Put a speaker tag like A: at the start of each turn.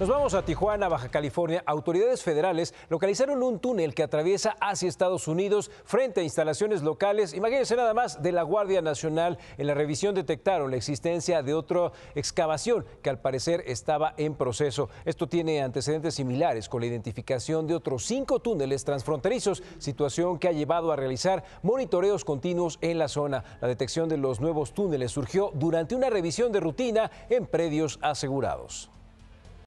A: Nos vamos a Tijuana, Baja California. Autoridades federales localizaron un túnel que atraviesa hacia Estados Unidos frente a instalaciones locales. Imagínense nada más de la Guardia Nacional. En la revisión detectaron la existencia de otra excavación que al parecer estaba en proceso. Esto tiene antecedentes similares con la identificación de otros cinco túneles transfronterizos, situación que ha llevado a realizar monitoreos continuos en la zona. La detección de los nuevos túneles surgió durante una revisión de rutina en predios asegurados.